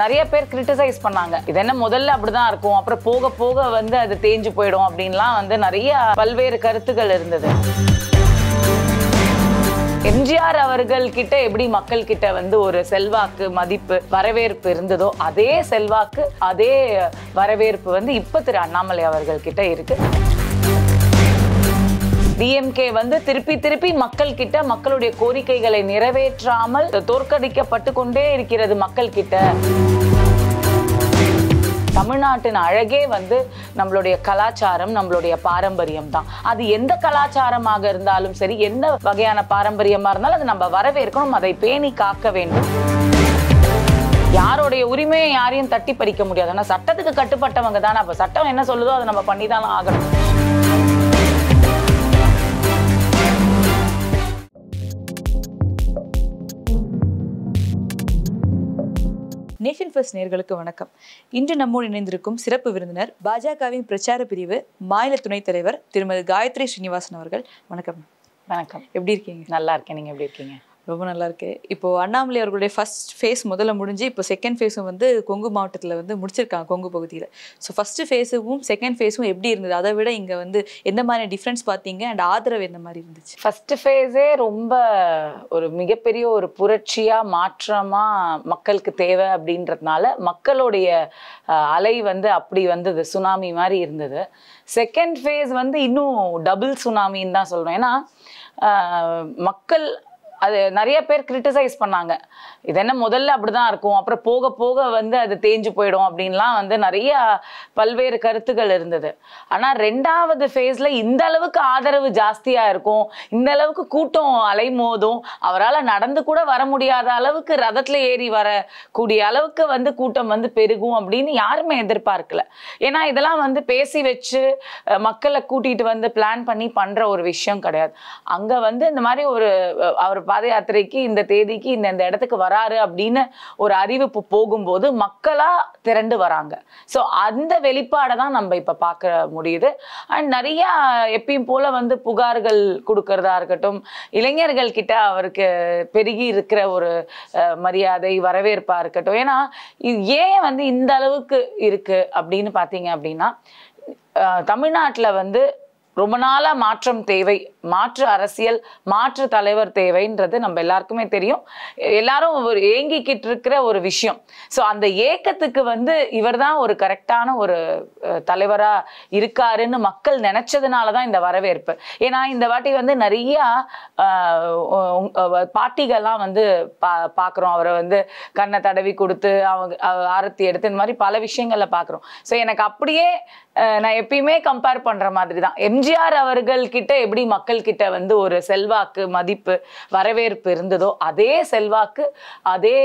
நிறைய பேர் கிரிட்டிசைஸ் பண்ணாங்க இது என்ன முதல்ல அப்படிதான் இருக்கும் அப்புறம் போக போக வந்து அது தேஞ்சு போயிடும் அப்படின்லாம் வந்து நிறைய பல்வேறு கருத்துக்கள் இருந்தது எம்ஜிஆர் அவர்கள் கிட்ட எப்படி மக்கள் கிட்ட வந்து ஒரு செல்வாக்கு மதிப்பு வரவேற்பு இருந்ததோ அதே செல்வாக்கு அதே வரவேற்பு வந்து இப்ப திரு அண்ணாமலை அவர்கள் கிட்ட இருக்கு டிஎம்கே வந்து திருப்பி திருப்பி மக்கள் கிட்ட மக்களுடைய கோரிக்கைகளை நிறைவேற்றாமல் தோற்கடிக்கப்பட்டு கொண்டே இருக்கிறது மக்கள் கிட்ட தமிழ்நாட்டின் அழகே வந்து நம்மளுடைய கலாச்சாரம் நம்மளுடைய பாரம்பரியம் தான் அது எந்த கலாச்சாரமாக இருந்தாலும் சரி எந்த வகையான பாரம்பரியமாக இருந்தாலும் அது நம்ம வரவேற்கணும் அதை பேணி காக்க வேண்டும் யாருடைய உரிமையை யாரையும் தட்டி பறிக்க முடியாது ஆனால் சட்டத்துக்கு கட்டுப்பட்டவங்க தானே அப்போ சட்டம் என்ன சொல்லுதோ அதை நம்ம பண்ணி தான் ஆகணும் நேஷன் ஃபர்ஸ்ட் நேர்களுக்கு வணக்கம் இன்று நம்மோடு இணைந்திருக்கும் சிறப்பு விருந்தினர் பாஜகவின் பிரச்சார பிரிவு மாநில துணைத் தலைவர் திருமதி காயத்ரி ஸ்ரீனிவாசன் அவர்கள் வணக்கம் வணக்கம் எப்படி இருக்கீங்க நல்லா இருக்கேன் நீங்க எப்படி இருக்கீங்க ரொம்ப நல்லா இருக்கு இப்போ அண்ணாமலை அவர்களுடைய ஃபர்ஸ்ட் ஃபேஸ் முதல்ல முடிஞ்சு இப்போ செகண்ட் ஃபேஸும் வந்து கொங்கு மாவட்டத்தில் வந்து முடிச்சிருக்காங்க கொங்கு பகுதியில் ஸோ ஃபர்ஸ்ட் ஃபேஸும் செகண்ட் ஃபேஸும் எப்படி இருந்தது அதை விட இங்கே வந்து எந்த மாதிரி டிஃப்ரென்ஸ் பார்த்தீங்க அண்ட் ஆதரவு எந்த மாதிரி இருந்துச்சு ஃபர்ஸ்ட் ஃபேஸே ரொம்ப ஒரு மிகப்பெரிய ஒரு புரட்சியாக மாற்றமாக மக்களுக்கு தேவை அப்படின்றதுனால மக்களுடைய அலை வந்து அப்படி வந்தது சுனாமி மாதிரி இருந்தது செகண்ட் ஃபேஸ் வந்து இன்னும் டபுள் சுனாமின்னு தான் சொல்கிறோம் ஏன்னா மக்கள் அது நிறைய பேர் கிரிட்டிசைஸ் பண்ணாங்க இது என்ன முதல்ல அப்படிதான் இருக்கும் அப்புறம் போக போக வந்து அது தேஞ்சு போயிடும் அப்படின்லாம் வந்து நிறைய பல்வேறு கருத்துக்கள் இருந்தது ஆனால் ரெண்டாவது ஃபேஸ்ல இந்த அளவுக்கு ஆதரவு ஜாஸ்தியாக இருக்கும் இந்த அளவுக்கு கூட்டம் அலைமோதும் அவரால் நடந்து கூட வர முடியாத அளவுக்கு ரதத்தில் ஏறி வர கூடிய அளவுக்கு வந்து கூட்டம் வந்து பெருகும் அப்படின்னு யாருமே எதிர்பார்க்கல ஏன்னா இதெல்லாம் வந்து பேசி வச்சு மக்களை கூட்டிட்டு வந்து பிளான் பண்ணி பண்ற ஒரு விஷயம் கிடையாது அங்க வந்து இந்த மாதிரி ஒரு அவர் பாத யாத்திரைக்கு இந்த தேதிக்கு இந்த இந்த இடத்துக்கு வர வராரு அப்படின்னு ஒரு அறிவிப்பு போகும்போது மக்களா திரண்டு வராங்க ஸோ அந்த வெளிப்பாடை தான் நம்ம இப்போ பார்க்க முடியுது அண்ட் நிறைய எப்பயும் போல வந்து புகார்கள் கொடுக்கறதா இருக்கட்டும் இளைஞர்கள் கிட்ட அவருக்கு பெருகி இருக்கிற ஒரு மரியாதை வரவேற்பா இருக்கட்டும் ஏன்னா ஏன் வந்து இந்த அளவுக்கு இருக்கு அப்படின்னு பார்த்தீங்க அப்படின்னா தமிழ்நாட்டில் வந்து ரொம்ப நாளாக மாற்றம் தேவை மாற்று அரசியல் மாற்று தலைவர் தேவைன்றது நம்ம எல்லாருக்குமே தெரியும் எல்லாரும் ஒரு ஏங்கிக்கிட்டு இருக்கிற ஒரு விஷயம் ஸோ அந்த ஏக்கத்துக்கு வந்து இவர் தான் ஒரு கரெக்டான ஒரு தலைவராக இருக்காருன்னு மக்கள் நினச்சதுனால தான் இந்த வரவேற்பு ஏன்னா இந்த வாட்டி வந்து நிறையா பாட்டிகள்லாம் வந்து பா பார்க்குறோம் அவரை வந்து கண்ணை தடவி கொடுத்து அவங்க ஆரத்தி எடுத்து இந்த மாதிரி பல விஷயங்களில் பார்க்குறோம் ஸோ எனக்கு அப்படியே நான் எப்பயுமே கம்பேர் பண்ற மாதிரி தான் எம்ஜிஆர் அவர்கள் கிட்ட எப்படி மக்கள் கிட்ட வந்து ஒரு செல்வாக்கு மதிப்பு வரவேற்பு இருந்ததோ அதே செல்வாக்கு அதே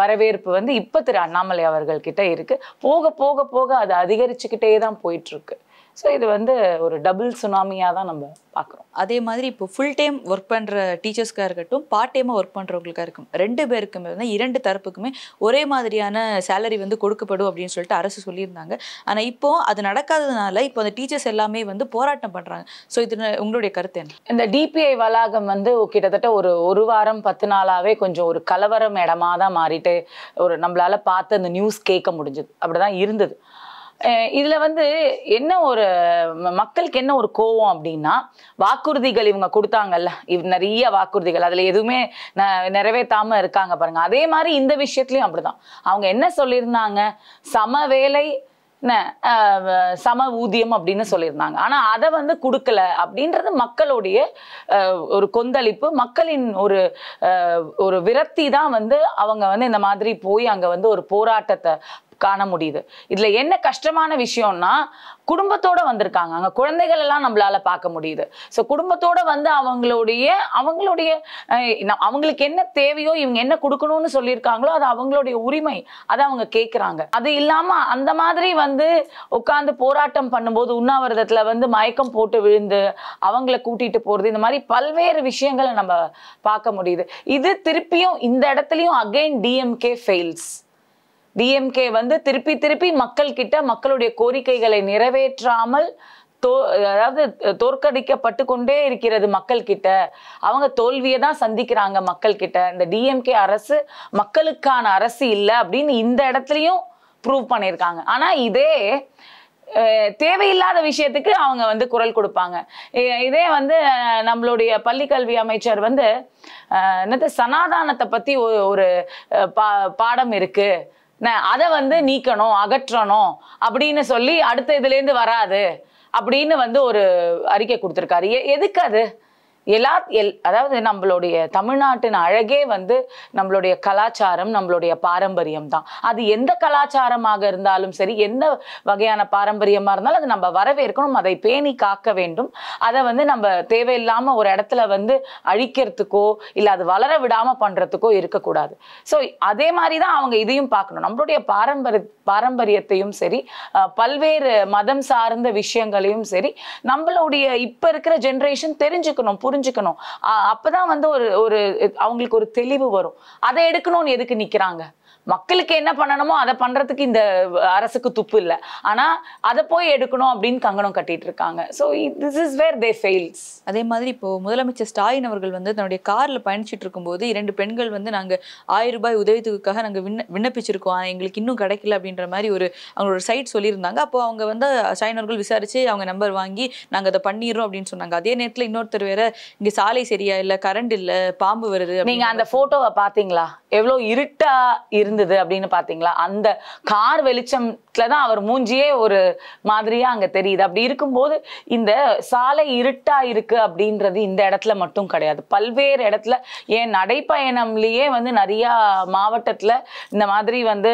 வரவேற்பு வந்து இப்போ திரு அண்ணாமலை அவர்கள் கிட்ட இருக்கு போக போக போக அது அதிகரிச்சுக்கிட்டே தான் போயிட்டு இருக்கு ஸோ இது வந்து ஒரு டபுள் சுனாமியாக தான் நம்ம பார்க்குறோம் அதே மாதிரி இப்போ ஃபுல் டைம் ஒர்க் பண்ணுற டீச்சர்ஸ்க்காக இருக்கட்டும் பார்ட் டைமாக ஒர்க் பண்ணுறவங்களுக்காக இருக்கும் ரெண்டு பேருக்குமே வந்து இரண்டு தரப்புக்குமே ஒரே மாதிரியான சேலரி வந்து கொடுக்கப்படும் அப்படின்னு சொல்லிட்டு அரசு சொல்லியிருந்தாங்க ஆனால் இப்போ அது நடக்காததுனால இப்போ அந்த டீச்சர்ஸ் எல்லாமே வந்து போராட்டம் பண்ணுறாங்க ஸோ இது உங்களுடைய கருத்து என்ன இந்த டிபிஐ வளாகம் வந்து கிட்டத்தட்ட ஒரு ஒரு வாரம் பத்து நாளாகவே கொஞ்சம் ஒரு கலவரம் இடமா தான் மாறிட்டு ஒரு நம்மளால் பார்த்து அந்த நியூஸ் கேட்க முடிஞ்சது அப்படி தான் இருந்தது இதுல வந்து என்ன ஒரு மக்களுக்கு என்ன ஒரு கோவம் அப்படின்னா வாக்குறுதிகள் இவங்க கொடுத்தாங்கல்ல நிறைய வாக்குறுதிகள் அதுல எதுவுமே நிறைவேற்றாம இருக்காங்க பாருங்க அதே மாதிரி இந்த விஷயத்துலையும் அப்படிதான் அவங்க என்ன சொல்லியிருந்தாங்க சம வேலை சம ஊதியம் அப்படின்னு சொல்லியிருந்தாங்க ஆனால் அதை வந்து கொடுக்கல அப்படின்றது மக்களுடைய ஒரு கொந்தளிப்பு மக்களின் ஒரு ஒரு விரக்தி தான் வந்து அவங்க வந்து இந்த மாதிரி போய் அங்கே வந்து ஒரு போராட்டத்தை காண முடியுது இதுல என்ன கஷ்டமான விஷயம்னா குடும்பத்தோட வந்திருக்காங்க அங்க குழந்தைகள் எல்லாம் நம்மளால பார்க்க முடியுது ஸோ குடும்பத்தோட வந்து அவங்களுடைய அவங்களுடைய அவங்களுக்கு என்ன தேவையோ இவங்க என்ன கொடுக்கணும்னு சொல்லியிருக்காங்களோ அது அவங்களுடைய உரிமை அதை அவங்க கேட்குறாங்க அது இல்லாம அந்த மாதிரி வந்து உட்காந்து போராட்டம் பண்ணும்போது உண்ணாவிரதத்துல வந்து மயக்கம் போட்டு விழுந்து அவங்கள கூட்டிட்டு போறது இந்த மாதிரி பல்வேறு விஷயங்களை நம்ம பார்க்க முடியுது இது திருப்பியும் இந்த இடத்துலயும் அகைன் டிஎம்கே ஃபெயில்ஸ் டிஎம்கே வந்து திருப்பி திருப்பி மக்கள் கிட்ட மக்களுடைய கோரிக்கைகளை நிறைவேற்றாமல் தோ அதாவது தோற்கடிக்கப்பட்டு கொண்டே இருக்கிறது மக்கள் கிட்ட அவங்க தோல்வியை தான் சந்திக்கிறாங்க மக்கள் கிட்ட இந்த டிஎம்கே அரசு மக்களுக்கான அரசு இல்லை அப்படின்னு இந்த இடத்துலையும் ப்ரூவ் பண்ணியிருக்காங்க ஆனால் இதே தேவையில்லாத விஷயத்துக்கு அவங்க வந்து குரல் கொடுப்பாங்க இதே வந்து நம்மளுடைய பள்ளிக்கல்வி அமைச்சர் வந்து என்னது சனாதானத்தை பற்றி ஒரு பா பாடம் இருக்குது அதை வந்து நீக்கணும் அகற்றணும் அப்படின்னு சொல்லி அடுத்த இதுலேருந்து வராது அப்படின்னு வந்து ஒரு அறிக்கை கொடுத்துருக்காரு எதுக்கு அது எல்லா எல் அதாவது நம்மளுடைய தமிழ்நாட்டின் அழகே வந்து நம்மளுடைய கலாச்சாரம் நம்மளுடைய பாரம்பரியம் தான் அது எந்த கலாச்சாரமாக இருந்தாலும் சரி எந்த வகையான பாரம்பரியமாக இருந்தாலும் அது நம்ம வரவேற்கணும் அதை பேணி காக்க வேண்டும் அதை வந்து நம்ம தேவையில்லாமல் ஒரு இடத்துல வந்து அழிக்கிறதுக்கோ இல்லை அது வளர விடாமல் பண்ணுறதுக்கோ இருக்கக்கூடாது ஸோ அதே மாதிரி தான் அவங்க இதையும் பார்க்கணும் நம்மளுடைய பாரம்பரிய பாரம்பரியத்தையும் சரி பல்வேறு மதம் சார்ந்த விஷயங்களையும் சரி நம்மளுடைய இப்போ இருக்கிற ஜென்ரேஷன் தெரிஞ்சுக்கணும் புரிஞ்சு புரிஞ்சுக்கணும் அப்பதான் வந்து ஒரு ஒரு அவங்களுக்கு ஒரு தெளிவு வரும் அதை எடுக்கணும்னு எதுக்கு நிக்கிறாங்க மக்களுக்கு என்ன பண்ணணுமோ அதை பண்றதுக்கு இந்த அரசுக்கு துப்பு இல்லை ஆனா அதை போய் எடுக்கணும் அப்படின்னு கங்கணம் கட்டிட்டு இருக்காங்க so this is where they fails அதே மாதிரி இப்போ முதலமைச்சர் ஸ்டாலின் அவர்கள் வந்து தன்னுடைய கார்ல பயணிச்சுட்டு இருக்கும்போது இரண்டு பெண்கள் வந்து நாங்க ஆயிரம் ரூபாய் உதவித்துக்காக நாங்க விண்ண விண்ணப்பிச்சிருக்கோம் எங்களுக்கு இன்னும் கிடைக்கல அப்படின்ற மாதிரி ஒரு அவங்களோட சைட் சொல்லியிருந்தாங்க அப்போ அவங்க வந்து ஸ்டாலின் அவர்கள் விசாரிச்சு அவங்க நம்பர் வாங்கி நாங்க அதை பண்ணிடுறோம் அப்படின்னு சொன்னாங்க அதே நேரத்தில் இன்னொருத்தர் வேற இங்கே சாலை சரியா இல்லை கரண்ட் இல்லை பாம்பு வருது நீங்க அந்த ஃபோட்டோவை பார்த்தீங்களா எவ்வளோ இருட்டா இருந்தது அப்படின்னு பார்த்தீங்களா அந்த கார் வெளிச்சம்ல அவர் மூஞ்சியே ஒரு மாதிரியா அங்கே தெரியுது அப்படி இருக்கும்போது இந்த சாலை இருட்டா இருக்கு அப்படின்றது இந்த இடத்துல மட்டும் கிடையாது பல்வேறு இடத்துல என் நடைப்பயணம்லயே வந்து நிறையா மாவட்டத்தில் இந்த மாதிரி வந்து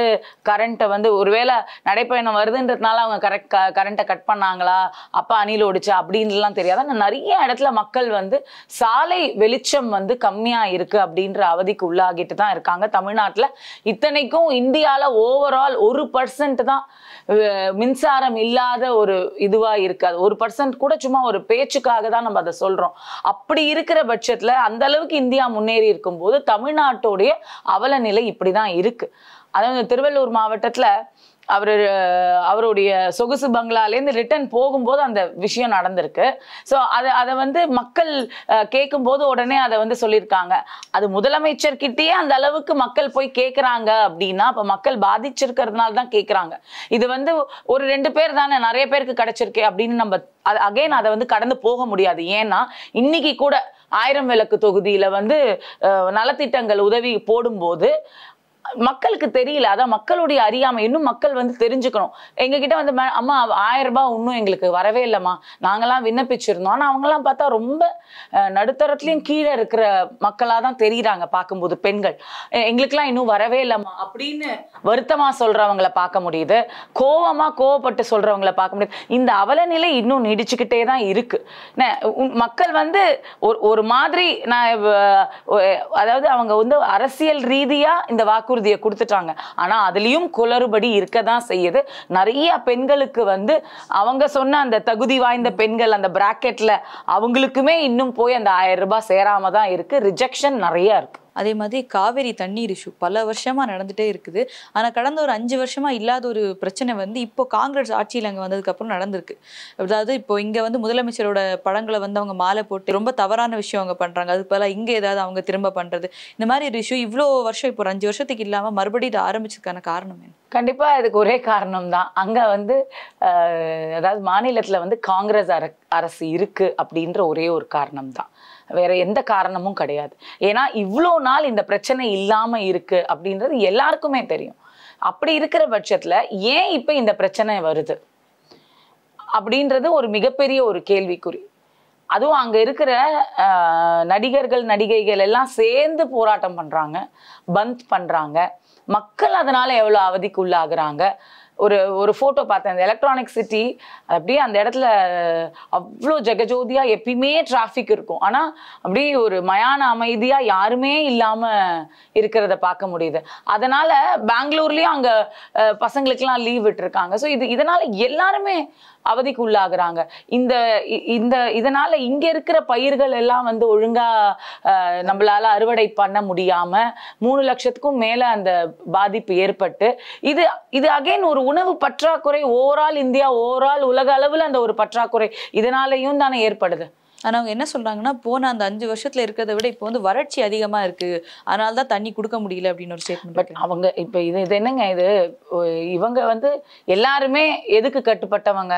கரண்ட்டை வந்து ஒருவேளை நடைப்பயணம் வருதுன்றதுனால அவங்க கரெக்ட் கரண்ட்டை கட் பண்ணாங்களா அப்பா அணில் ஓடிச்சா அப்படின்லாம் தெரியாது நிறைய இடத்துல மக்கள் வந்து வந்து சாலை வெளிச்சம் வந்து கம்மியாக இருக்கு அப்படின்ற அவதிக்கு உள்ளாகிட்டு தான் இருக்காங்க தமிழ்நாட்டில் இத்தனைக்கும் இந்தியால ஓவரால் ஒரு பர்சன்ட் தான் மின்சாரம் இல்லாத ஒரு இதுவாக இருக்காது ஒரு பர்சன்ட் கூட சும்மா ஒரு பேச்சுக்காக தான் நம்ம அதை சொல்கிறோம் அப்படி இருக்கிற பட்சத்தில் அந்த அளவுக்கு இந்தியா முன்னேறி இருக்கும்போது தமிழ்நாட்டோடைய அவல நிலை இப்படி தான் அதாவது திருவள்ளூர் மாவட்டத்தில் அவர் அவருடைய சொகுசு பங்களாலேருந்து ரிட்டர்ன் போகும்போது அந்த விஷயம் நடந்திருக்கு ஸோ அதை அதை வந்து மக்கள் கேட்கும்போது உடனே அதை வந்து சொல்லியிருக்காங்க அது முதலமைச்சர் கிட்டேயே அந்த அளவுக்கு மக்கள் போய் கேட்குறாங்க அப்படின்னா இப்போ மக்கள் பாதிச்சிருக்கிறதுனால தான் கேட்குறாங்க இது வந்து ஒரு ரெண்டு பேர் தானே நிறைய பேருக்கு கிடச்சிருக்கே அப்படின்னு நம்ம அது அகைன் அதை வந்து கடந்து போக முடியாது ஏன்னா இன்னைக்கு கூட ஆயிரம் விளக்கு தொகுதியில் வந்து நலத்திட்டங்கள் உதவி போடும்போது மக்களுக்கு தெரியல அதான் மக்களுடைய அறியாமை இன்னும் மக்கள் வந்து தெரிஞ்சுக்கணும் எங்ககிட்ட வந்து அம்மா ஆயிரம் ரூபாய் இன்னும் எங்களுக்கு வரவே இல்லம்மா நாங்களாம் விண்ணப்பிச்சிருந்தோம் அவங்க எல்லாம் பார்த்தா ரொம்ப நடுத்தரத்துலயும் கீழே இருக்கிற மக்களாதான் தான் தெரியுறாங்க பார்க்கும்போது பெண்கள் எல்லாம் இன்னும் வரவே இல்லம்மா அப்படின்னு வருத்தமா சொல்றவங்கள பார்க்க முடியுது கோவமா கோவப்பட்டு சொல்றவங்கள பார்க்க முடியுது இந்த அவலநிலை இன்னும் நீடிச்சுக்கிட்டே தான் இருக்கு மக்கள் வந்து ஒரு ஒரு மாதிரி நான் அதாவது அவங்க வந்து அரசியல் ரீதியா இந்த வாக்கு வாக்குறுதியை கொடுத்துட்டாங்க ஆனா அதுலயும் குளறுபடி இருக்க தான் செய்யுது நிறைய பெண்களுக்கு வந்து அவங்க சொன்ன அந்த தகுதி வாய்ந்த பெண்கள் அந்த பிராக்கெட்ல அவங்களுக்குமே இன்னும் போய் அந்த ஆயிரம் ரூபாய் சேராம தான் இருக்கு ரிஜெக்ஷன் நிறைய இருக்கு அதே மாதிரி காவேரி தண்ணீர் இஷ்யூ பல வருஷமாக நடந்துகிட்டே இருக்குது ஆனால் கடந்த ஒரு அஞ்சு வருஷமாக இல்லாத ஒரு பிரச்சனை வந்து இப்போ காங்கிரஸ் ஆட்சியில் அங்கே வந்ததுக்கப்புறம் நடந்திருக்கு அதாவது இப்போ இங்கே வந்து முதலமைச்சரோட படங்களை வந்து அவங்க மாலை போட்டு ரொம்ப தவறான விஷயம் அவங்க பண்ணுறாங்க அது போல் இங்கே ஏதாவது அவங்க திரும்ப பண்ணுறது இந்த மாதிரி ஒரு இஷ்யூ இவ்வளோ வருஷம் இப்போ அஞ்சு வருஷத்துக்கு இல்லாமல் மறுபடியும் இது ஆரம்பிச்சதுக்கான காரணம் என்ன கண்டிப்பாக அதுக்கு ஒரே காரணம் தான் அங்கே வந்து அதாவது மாநிலத்தில் வந்து காங்கிரஸ் அரசு இருக்குது அப்படின்ற ஒரே ஒரு காரணம் தான் வேற எந்த காரணமும் கிடையாது ஏன்னா இவ்வளோ நாள் இந்த பிரச்சனை இல்லாமல் இருக்கு அப்படின்றது எல்லாருக்குமே தெரியும் அப்படி இருக்கிற பட்சத்தில் ஏன் இப்போ இந்த பிரச்சனை வருது அப்படின்றது ஒரு மிகப்பெரிய ஒரு கேள்விக்குறி அதுவும் அங்கே இருக்கிற நடிகர்கள் நடிகைகள் எல்லாம் சேர்ந்து போராட்டம் பண்ணுறாங்க பந்த் பண்ணுறாங்க மக்கள் அதனால் எவ்வளோ அவதிக்கு ஒரு ஒரு ஃபோட்டோ பார்த்தேன் இந்த எலக்ட்ரானிக் சிட்டி அப்படியே அந்த இடத்துல அவ்வளோ ஜெகஜோதியாக எப்பயுமே டிராஃபிக் இருக்கும் ஆனால் அப்படியே ஒரு மயான அமைதியாக யாருமே இல்லாமல் இருக்கிறத பார்க்க முடியுது அதனால் பெங்களூர்லேயும் அங்கே பசங்களுக்கெல்லாம் லீவ் விட்டுருக்காங்க ஸோ இது இதனால் எல்லாருமே அவதிக்கு உள்ளாகிறாங்க இந்த இந்த இதனால இங்க இருக்கிற பயிர்கள் எல்லாம் வந்து ஒழுங்கா நம்மளால அறுவடை பண்ண முடியாம மூணு லட்சத்துக்கும் மேல அந்த பாதிப்பு ஏற்பட்டு இது இது அகைன் ஒரு உணவு பற்றாக்குறை ஓவரால் இந்தியா ஓவரால் உலக அளவில் அந்த ஒரு பற்றாக்குறை இதனாலையும் தானே ஏற்படுது ஆனால் அவங்க என்ன சொல்கிறாங்கன்னா போன அந்த அஞ்சு வருஷத்தில் இருக்கிறத விட இப்போ வந்து வறட்சி அதிகமாக இருக்குது அதனால தான் தண்ணி கொடுக்க முடியல அப்படின்னு ஒரு ஸ்டேட்மெண்ட் பட் அவங்க இப்போ இது இது என்னங்க இது இவங்க வந்து எல்லாருமே எதுக்கு கட்டுப்பட்டவங்க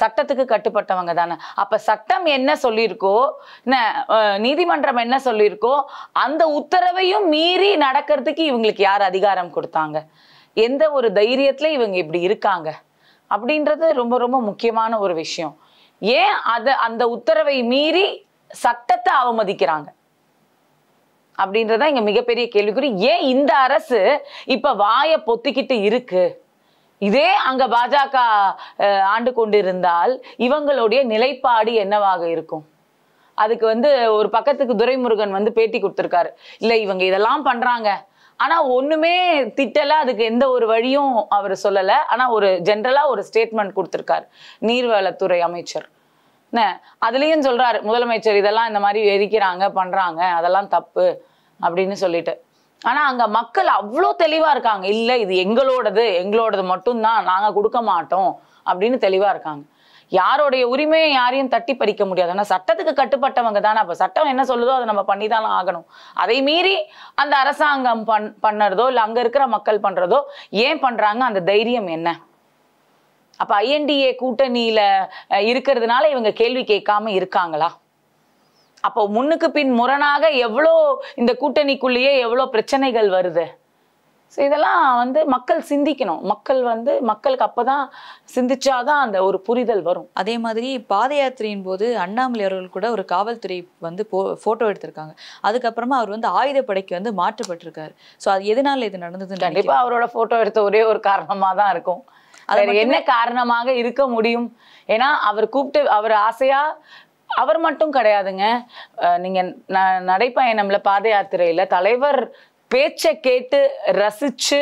சட்டத்துக்கு கட்டுப்பட்டவங்க தானே அப்போ சட்டம் என்ன சொல்லியிருக்கோ நீதிமன்றம் என்ன சொல்லியிருக்கோ அந்த உத்தரவையும் மீறி நடக்கிறதுக்கு இவங்களுக்கு யார் அதிகாரம் கொடுத்தாங்க எந்த ஒரு தைரியத்துல இவங்க இப்படி இருக்காங்க அப்படின்றது ரொம்ப ரொம்ப முக்கியமான ஒரு விஷயம் ஏன் அதை அந்த உத்தரவை மீறி சட்டத்தை அவமதிக்கிறாங்க அப்படின்றதான் இங்க மிகப்பெரிய கேள்விக்குறி ஏன் இந்த அரசு இப்ப வாய பொத்திக்கிட்டு இருக்கு இதே அங்க பாஜக ஆண்டு கொண்டிருந்தால் இவங்களுடைய நிலைப்பாடு என்னவாக இருக்கும் அதுக்கு வந்து ஒரு பக்கத்துக்கு துரைமுருகன் வந்து பேட்டி கொடுத்துருக்காரு இல்லை இவங்க இதெல்லாம் பண்றாங்க ஆனா ஒண்ணுமே திட்டல அதுக்கு எந்த ஒரு வழியும் அவர் சொல்லல ஆனா ஒரு ஜென்ரலா ஒரு ஸ்டேட்மெண்ட் கொடுத்திருக்காரு நீர்வளத்துறை அமைச்சர் அதுலயும் சொல்றாரு முதலமைச்சர் இதெல்லாம் இந்த மாதிரி எரிக்கிறாங்க பண்றாங்க அதெல்லாம் தப்பு அப்படின்னு சொல்லிட்டு ஆனா அங்க மக்கள் அவ்வளோ தெளிவா இருக்காங்க இல்ல இது எங்களோடது எங்களோடது மட்டும்தான் நாங்க கொடுக்க மாட்டோம் அப்படின்னு தெளிவா இருக்காங்க யாருடைய உரிமையை யாரையும் தட்டி பறிக்க முடியாது ஆனால் சட்டத்துக்கு கட்டுப்பட்டவங்க தானே அப்போ சட்டம் என்ன சொல்லுதோ அதை நம்ம பண்ணி தான் ஆகணும் அதை மீறி அந்த அரசாங்கம் பண் பண்ணுறதோ இல்லை அங்கே இருக்கிற மக்கள் பண்ணுறதோ ஏன் பண்ணுறாங்க அந்த தைரியம் என்ன அப்போ ஐஎன்டிஏ கூட்டணியில் இருக்கிறதுனால இவங்க கேள்வி கேட்காம இருக்காங்களா அப்போ முன்னுக்கு பின் முரணாக எவ்வளோ இந்த கூட்டணிக்குள்ளேயே எவ்வளோ பிரச்சனைகள் வருது ஸோ இதெல்லாம் வந்து மக்கள் சிந்திக்கணும் மக்கள் வந்து மக்களுக்கு அப்போ தான் சிந்திச்சாதான் அந்த ஒரு புரிதல் வரும் அதே மாதிரி பாத யாத்திரையின் போது அண்ணாமலை அவர்கள் கூட ஒரு காவல்துறை வந்து போ ஃபோட்டோ எடுத்திருக்காங்க அதுக்கப்புறமா அவர் வந்து ஆயுதப்படைக்கு வந்து மாற்றப்பட்டிருக்காரு ஸோ அது எதனால இது நடந்ததுன்னு கண்டிப்பாக அவரோட ஃபோட்டோ எடுத்த ஒரே ஒரு காரணமாக தான் இருக்கும் அது என்ன காரணமாக இருக்க முடியும் ஏன்னா அவர் கூப்பிட்டு அவர் ஆசையா அவர் மட்டும் கிடையாதுங்க நீங்கள் ந பாத யாத்திரையில் தலைவர் பேச்சை கேட்டு ரசித்து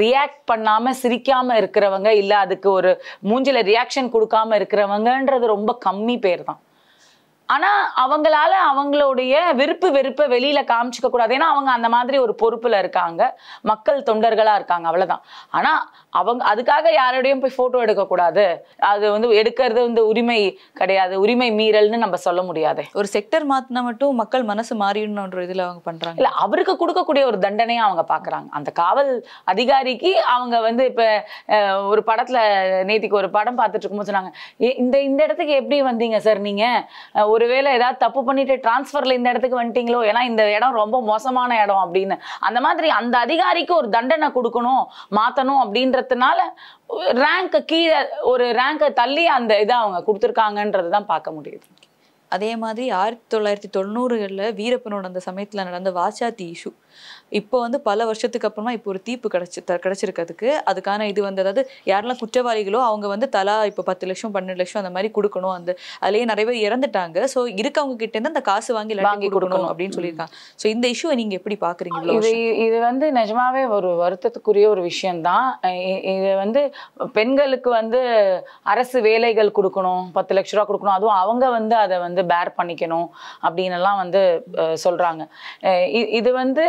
ரியாக்ட் பண்ணாமல் சிரிக்காமல் இருக்கிறவங்க இல்லை அதுக்கு ஒரு மூஞ்சில ரியாக்ஷன் கொடுக்காம இருக்கிறவங்கன்றது ரொம்ப கம்மி பேர் தான் ஆனா அவங்களால அவங்களுடைய விருப்பு வெறுப்பை வெளியில காமிச்சிக்க கூடாது ஏன்னா அவங்க அந்த மாதிரி ஒரு பொறுப்புல இருக்காங்க மக்கள் தொண்டர்களா இருக்காங்க அவ்வளவுதான் ஆனா அவங்க அதுக்காக யாரோடையும் போய் போட்டோ எடுக்க கூடாது அது வந்து எடுக்கிறது வந்து உரிமை கிடையாது உரிமை மீறல்னு நம்ம சொல்ல முடியாது ஒரு செக்டர் மாத்தினா மட்டும் மக்கள் மனசு மாறிடணுன்ற இதுல அவங்க பண்றாங்க இல்ல அவருக்கு கொடுக்கக்கூடிய ஒரு தண்டனையா அவங்க பாக்குறாங்க அந்த காவல் அதிகாரிக்கு அவங்க வந்து இப்ப ஒரு படத்துல நேத்திக்கு ஒரு படம் பார்த்துட்டு இருக்கும்போது சொன்னாங்க இந்த இந்த இடத்துக்கு எப்படி வந்தீங்க சார் நீங்க ஒருவேளை ஏதாவது தப்பு பண்ணிட்டு டிரான்ஸ்ஃபர்ல இந்த இடத்துக்கு வந்துட்டீங்களோ ஏன்னா இந்த இடம் ரொம்ப மோசமான இடம் அப்படின்னு அந்த மாதிரி அந்த அதிகாரிக்கு ஒரு தண்டனை கொடுக்கணும் மாத்தணும் அப்படின்றதுனால ரேங்க்கு கீழே ஒரு ரேங்கை தள்ளி அந்த இதை அவங்க கொடுத்துருக்காங்கன்றது தான் பார்க்க முடியுது அதே மாதிரி ஆயிரத்தி தொள்ளாயிரத்தி தொண்ணூறுகளில் வீரப்பனோட அந்த சமயத்தில் நடந்த வாசாத்தி இஷ்யூ இப்போ வந்து பல வருஷத்துக்கு அப்புறமா இப்போ ஒரு தீர்ப்பு கிடைச்சி கிடைச்சிருக்கிறதுக்கு அதுக்கான இது வந்து அதாவது யாரெல்லாம் குற்றவாளிகளோ அவங்க வந்து தலா இப்போ பத்து லட்சம் பன்னெண்டு லட்சம் அந்த மாதிரி கொடுக்கணும் அந்த அதுலேயே நிறைய பேர் இறந்துட்டாங்க ஸோ இருக்கவங்க கிட்ட இருந்து அந்த காசு வாங்கி வாங்கி கொடுக்கணும் அப்படின்னு சொல்லியிருக்காங்க ஸோ இந்த இஷ்யூவை நீங்கள் எப்படி பார்க்குறீங்க இது இது வந்து நிஜமாவே ஒரு வருத்தத்துக்குரிய ஒரு விஷயம்தான் இது வந்து பெண்களுக்கு வந்து அரசு வேலைகள் கொடுக்கணும் பத்து லட்ச ரூபா கொடுக்கணும் அதுவும் அவங்க வந்து அதை வந்து பேர் பண்ணிக்கணும் அப்படின்னு எல்லாம் வந்து சொல்றாங்க இது வந்து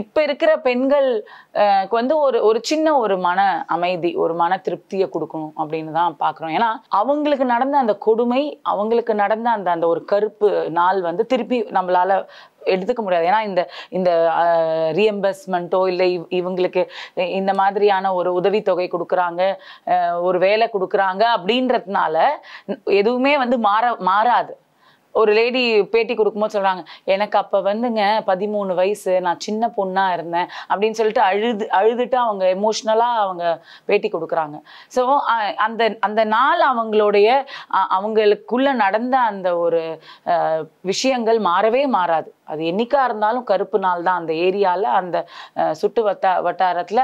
இப் இப்போ இருக்கிற பெண்களுக்கு வந்து ஒரு ஒரு சின்ன ஒரு மன அமைதி ஒரு மன திருப்தியை கொடுக்கணும் அப்படின்னு தான் பார்க்குறோம் ஏன்னா அவங்களுக்கு நடந்த அந்த கொடுமை அவங்களுக்கு நடந்த அந்த அந்த ஒரு கருப்பு நாள் வந்து திருப்பி நம்மளால எடுத்துக்க முடியாது ஏன்னா இந்த இந்த ரீஎம்பர்ஸ்மெண்ட்டோ இல்லை இவங்களுக்கு இந்த மாதிரியான ஒரு உதவித்தொகை கொடுக்குறாங்க ஒரு வேலை கொடுக்குறாங்க அப்படின்றதுனால எதுவுமே வந்து மாற மாறாது ஒரு லேடி பேட்டி கொடுக்கும்போது சொல்கிறாங்க எனக்கு அப்போ வந்துங்க பதிமூணு வயசு நான் சின்ன பொண்ணாக இருந்தேன் அப்படின்னு சொல்லிட்டு அழுது அழுதுட்டு அவங்க எமோஷ்னலாக அவங்க பேட்டி கொடுக்குறாங்க ஸோ அந்த அந்த நாள் அவங்களுடைய அவங்களுக்குள்ளே நடந்த அந்த ஒரு விஷயங்கள் மாறவே மாறாது அது என்றைக்காக இருந்தாலும் கருப்பு நாள் தான் அந்த ஏரியாவில் அந்த சுட்டு வட்டா வட்டாரத்தில்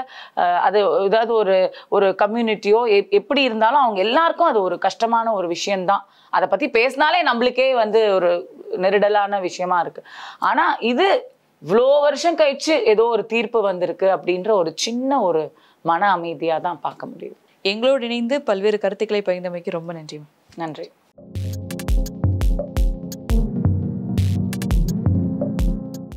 அது ஏதாவது ஒரு ஒரு கம்யூனிட்டியோ எப்படி இருந்தாலும் அவங்க எல்லாருக்கும் அது ஒரு கஷ்டமான ஒரு விஷயந்தான் அதை பற்றி பேசினாலே நம்மளுக்கே வந்து ஒரு நெருடலான விஷயமா இருக்குது ஆனால் இது இவ்வளோ வருஷம் கழிச்சு ஏதோ ஒரு தீர்ப்பு வந்திருக்கு அப்படின்ற ஒரு சின்ன ஒரு மன அமைதியாக தான் பார்க்க முடியுது எங்களோடு இணைந்து பல்வேறு கருத்துக்களை பகிர்ந்தமைக்கு ரொம்ப நன்றி நன்றி